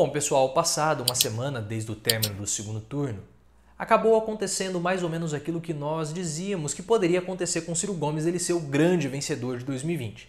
Bom, pessoal, passado uma semana desde o término do segundo turno, acabou acontecendo mais ou menos aquilo que nós dizíamos que poderia acontecer com Ciro Gomes ele ser o grande vencedor de 2020.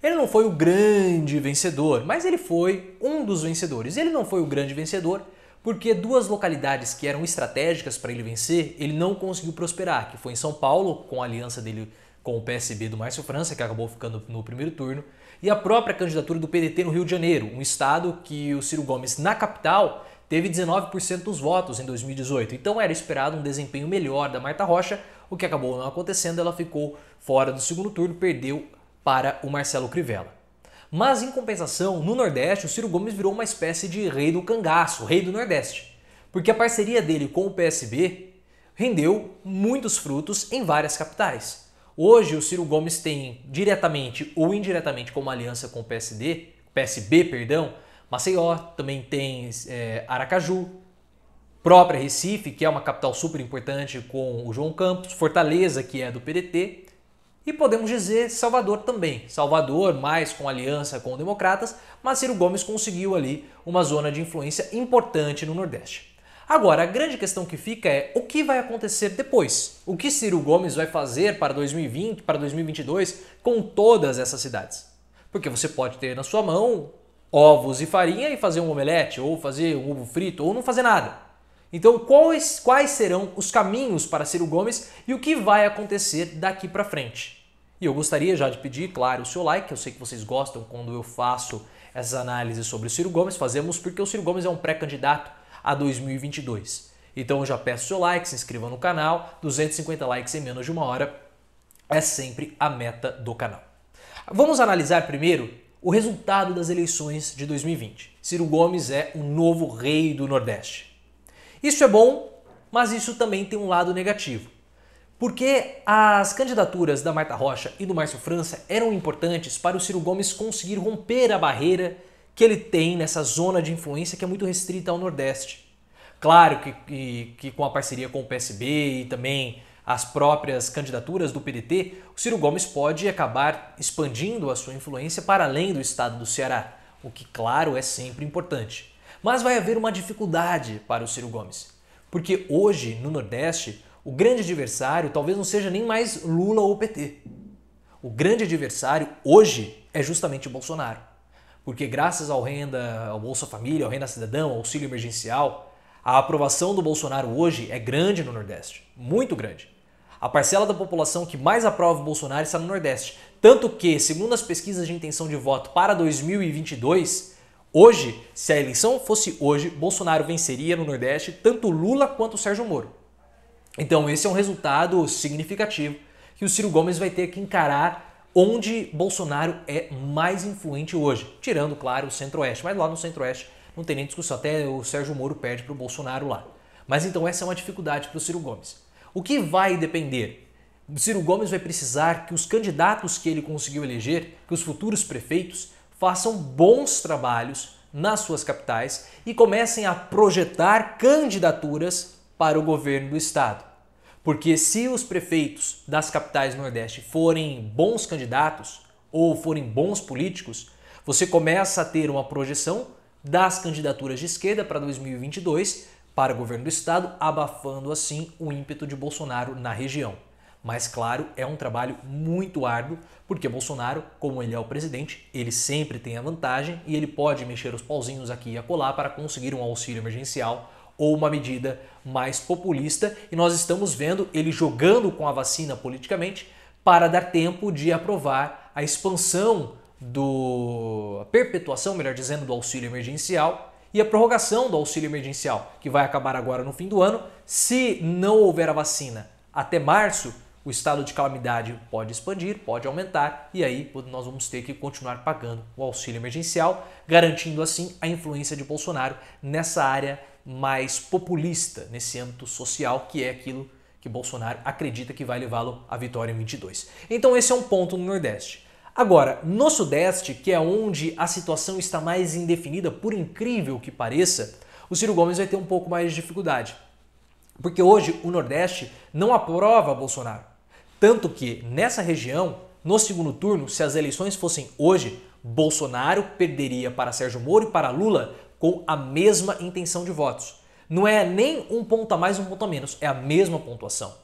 Ele não foi o grande vencedor, mas ele foi um dos vencedores. Ele não foi o grande vencedor porque duas localidades que eram estratégicas para ele vencer, ele não conseguiu prosperar, que foi em São Paulo, com a aliança dele com o PSB do Márcio França, que acabou ficando no primeiro turno, e a própria candidatura do PDT no Rio de Janeiro, um estado que o Ciro Gomes, na capital, teve 19% dos votos em 2018. Então era esperado um desempenho melhor da Marta Rocha, o que acabou não acontecendo, ela ficou fora do segundo turno, perdeu para o Marcelo Crivella. Mas em compensação, no Nordeste, o Ciro Gomes virou uma espécie de rei do cangaço, rei do Nordeste, porque a parceria dele com o PSB rendeu muitos frutos em várias capitais. Hoje o Ciro Gomes tem diretamente ou indiretamente como aliança com o PSD, PSB, perdão, Maceió, também tem é, Aracaju, própria Recife, que é uma capital super importante com o João Campos, Fortaleza, que é do PDT, e podemos dizer Salvador também. Salvador, mais com aliança com os democratas, mas Ciro Gomes conseguiu ali uma zona de influência importante no Nordeste. Agora, a grande questão que fica é o que vai acontecer depois? O que Ciro Gomes vai fazer para 2020, para 2022 com todas essas cidades? Porque você pode ter na sua mão ovos e farinha e fazer um omelete, ou fazer um ovo frito, ou não fazer nada. Então, quais, quais serão os caminhos para Ciro Gomes e o que vai acontecer daqui para frente? E eu gostaria já de pedir, claro, o seu like, eu sei que vocês gostam quando eu faço essas análises sobre o Ciro Gomes, fazemos porque o Ciro Gomes é um pré-candidato a 2022. Então eu já peço seu like, se inscreva no canal, 250 likes em menos de uma hora é sempre a meta do canal. Vamos analisar primeiro o resultado das eleições de 2020. Ciro Gomes é o novo rei do Nordeste. Isso é bom, mas isso também tem um lado negativo. Porque as candidaturas da Marta Rocha e do Márcio França eram importantes para o Ciro Gomes conseguir romper a barreira que ele tem nessa zona de influência que é muito restrita ao Nordeste. Claro que, que, que com a parceria com o PSB e também as próprias candidaturas do PDT, o Ciro Gomes pode acabar expandindo a sua influência para além do estado do Ceará, o que, claro, é sempre importante. Mas vai haver uma dificuldade para o Ciro Gomes, porque hoje, no Nordeste, o grande adversário talvez não seja nem mais Lula ou PT. O grande adversário hoje é justamente Bolsonaro porque graças ao renda, ao Bolsa Família, ao Renda Cidadão, ao auxílio emergencial, a aprovação do Bolsonaro hoje é grande no Nordeste, muito grande. A parcela da população que mais aprova o Bolsonaro está no Nordeste, tanto que, segundo as pesquisas de intenção de voto para 2022, hoje, se a eleição fosse hoje, Bolsonaro venceria no Nordeste tanto Lula quanto Sérgio Moro. Então, esse é um resultado significativo que o Ciro Gomes vai ter que encarar onde Bolsonaro é mais influente hoje, tirando, claro, o Centro-Oeste. Mas lá no Centro-Oeste não tem nem discussão, até o Sérgio Moro perde para o Bolsonaro lá. Mas então essa é uma dificuldade para o Ciro Gomes. O que vai depender? Ciro Gomes vai precisar que os candidatos que ele conseguiu eleger, que os futuros prefeitos, façam bons trabalhos nas suas capitais e comecem a projetar candidaturas para o governo do estado. Porque se os prefeitos das capitais do Nordeste forem bons candidatos ou forem bons políticos, você começa a ter uma projeção das candidaturas de esquerda para 2022 para o governo do estado, abafando assim o ímpeto de Bolsonaro na região. Mas claro, é um trabalho muito árduo, porque Bolsonaro, como ele é o presidente, ele sempre tem a vantagem e ele pode mexer os pauzinhos aqui e acolá para conseguir um auxílio emergencial ou uma medida mais populista, e nós estamos vendo ele jogando com a vacina politicamente para dar tempo de aprovar a expansão do a perpetuação, melhor dizendo, do auxílio emergencial e a prorrogação do auxílio emergencial, que vai acabar agora no fim do ano, se não houver a vacina. Até março, o estado de calamidade pode expandir, pode aumentar, e aí nós vamos ter que continuar pagando o auxílio emergencial, garantindo assim a influência de Bolsonaro nessa área mais populista nesse âmbito social, que é aquilo que Bolsonaro acredita que vai levá-lo à vitória em 22. Então esse é um ponto no Nordeste. Agora, no Sudeste, que é onde a situação está mais indefinida, por incrível que pareça, o Ciro Gomes vai ter um pouco mais de dificuldade. Porque hoje o Nordeste não aprova Bolsonaro. Tanto que nessa região, no segundo turno, se as eleições fossem hoje, Bolsonaro perderia para Sérgio Moro e para Lula com a mesma intenção de votos. Não é nem um ponto a mais, um ponto a menos, é a mesma pontuação.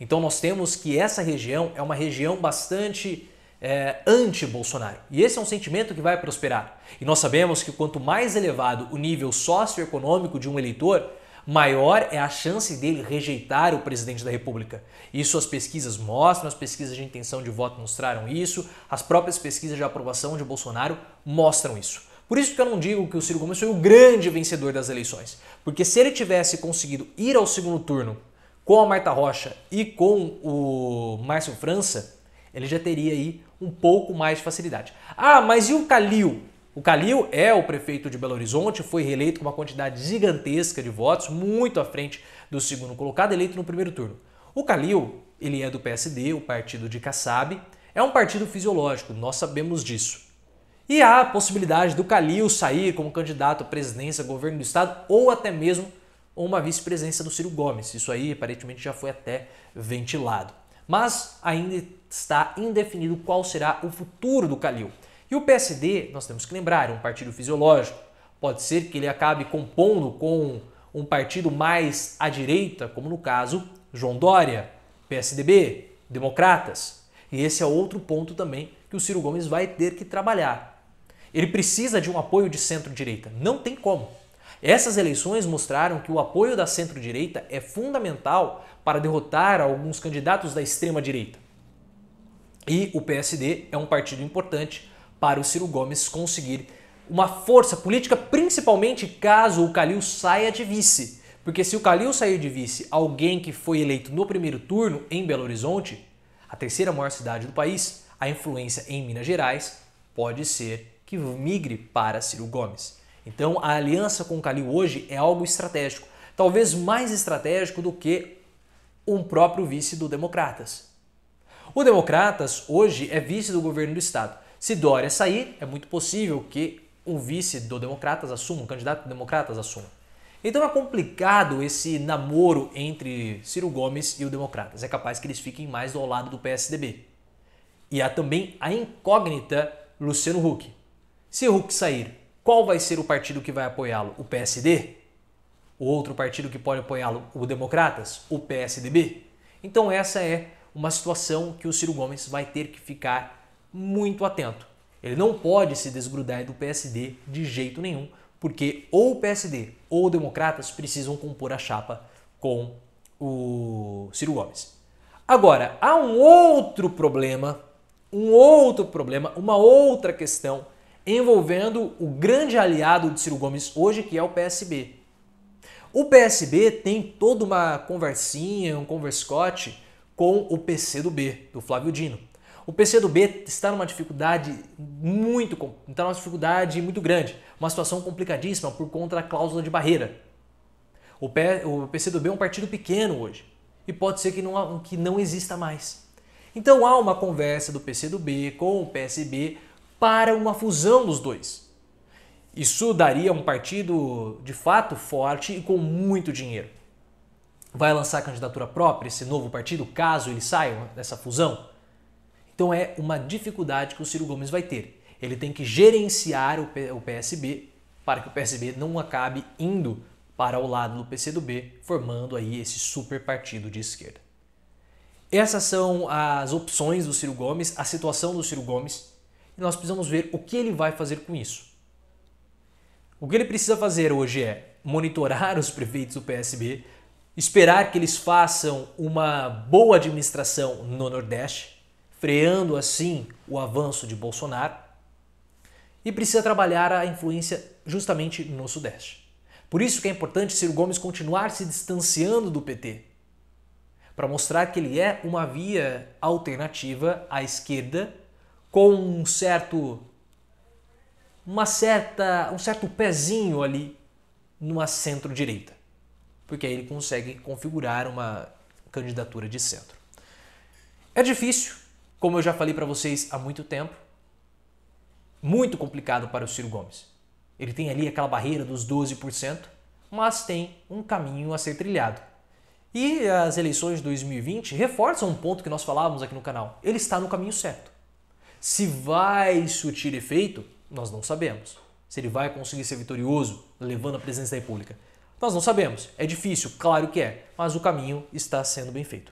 Então nós temos que essa região é uma região bastante é, anti-Bolsonaro. E esse é um sentimento que vai prosperar. E nós sabemos que quanto mais elevado o nível socioeconômico de um eleitor, maior é a chance dele rejeitar o presidente da República. Isso as pesquisas mostram, as pesquisas de intenção de voto mostraram isso, as próprias pesquisas de aprovação de Bolsonaro mostram isso. Por isso que eu não digo que o Ciro Gomes foi o grande vencedor das eleições, porque se ele tivesse conseguido ir ao segundo turno com a Marta Rocha e com o Márcio França, ele já teria aí um pouco mais de facilidade. Ah, mas e o Calil? O Calil é o prefeito de Belo Horizonte, foi reeleito com uma quantidade gigantesca de votos, muito à frente do segundo colocado, eleito no primeiro turno. O Calil, ele é do PSD, o partido de Kassab, é um partido fisiológico, nós sabemos disso. E há a possibilidade do Calil sair como candidato à presidência, governo do estado ou até mesmo uma vice-presidência do Ciro Gomes. Isso aí aparentemente já foi até ventilado. Mas ainda está indefinido qual será o futuro do Calil. E o PSD, nós temos que lembrar, é um partido fisiológico. Pode ser que ele acabe compondo com um partido mais à direita, como no caso João Dória, PSDB, Democratas. E esse é outro ponto também que o Ciro Gomes vai ter que trabalhar ele precisa de um apoio de centro-direita. Não tem como. Essas eleições mostraram que o apoio da centro-direita é fundamental para derrotar alguns candidatos da extrema-direita. E o PSD é um partido importante para o Ciro Gomes conseguir uma força política, principalmente caso o Calil saia de vice. Porque se o Calil sair de vice, alguém que foi eleito no primeiro turno em Belo Horizonte, a terceira maior cidade do país, a influência em Minas Gerais pode ser que migre para Ciro Gomes. Então a aliança com o Calil hoje é algo estratégico, talvez mais estratégico do que um próprio vice do Democratas. O Democratas hoje é vice do governo do estado. Se Dória sair, é muito possível que um vice do Democratas assuma, um candidato do Democratas assuma. Então é complicado esse namoro entre Ciro Gomes e o Democratas. É capaz que eles fiquem mais do lado do PSDB. E há também a incógnita Luciano Huck. Se Huck sair, qual vai ser o partido que vai apoiá-lo? O PSD? O outro partido que pode apoiá-lo? O Democratas? O PSDB? Então, essa é uma situação que o Ciro Gomes vai ter que ficar muito atento. Ele não pode se desgrudar do PSD de jeito nenhum, porque ou o PSD ou o Democratas precisam compor a chapa com o Ciro Gomes. Agora, há um outro problema, um outro problema, uma outra questão envolvendo o grande aliado de Ciro Gomes hoje, que é o PSB. O PSB tem toda uma conversinha, um converscote com o PC do B do Flávio Dino. O B está numa dificuldade muito, está numa dificuldade muito grande, uma situação complicadíssima por conta da cláusula de barreira. O, PC do B é um partido pequeno hoje e pode ser que não, que não exista mais. Então há uma conversa do PC do B com o PSB para uma fusão dos dois. Isso daria um partido de fato forte e com muito dinheiro. Vai lançar candidatura própria esse novo partido, caso ele saia dessa fusão? Então é uma dificuldade que o Ciro Gomes vai ter. Ele tem que gerenciar o PSB para que o PSB não acabe indo para o lado do PCdoB, formando aí esse super partido de esquerda. Essas são as opções do Ciro Gomes, a situação do Ciro Gomes e nós precisamos ver o que ele vai fazer com isso. O que ele precisa fazer hoje é monitorar os prefeitos do PSB, esperar que eles façam uma boa administração no Nordeste, freando assim o avanço de Bolsonaro, e precisa trabalhar a influência justamente no Sudeste. Por isso que é importante Ciro Gomes continuar se distanciando do PT, para mostrar que ele é uma via alternativa à esquerda com um certo uma certa um certo pezinho ali numa centro-direita, porque aí ele consegue configurar uma candidatura de centro. É difícil, como eu já falei para vocês há muito tempo, muito complicado para o Ciro Gomes. Ele tem ali aquela barreira dos 12%, mas tem um caminho a ser trilhado. E as eleições de 2020 reforçam um ponto que nós falávamos aqui no canal. Ele está no caminho certo. Se vai surtir efeito, nós não sabemos. Se ele vai conseguir ser vitorioso levando a presidência da República, nós não sabemos. É difícil, claro que é, mas o caminho está sendo bem feito.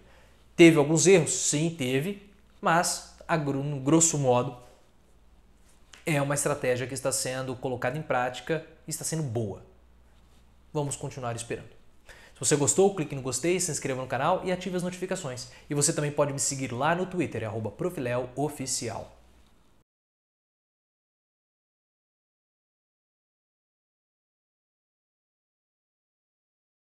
Teve alguns erros? Sim, teve, mas, a grosso modo, é uma estratégia que está sendo colocada em prática e está sendo boa. Vamos continuar esperando. Se você gostou, clique no gostei, se inscreva no canal e ative as notificações. E você também pode me seguir lá no Twitter, é profileooficial.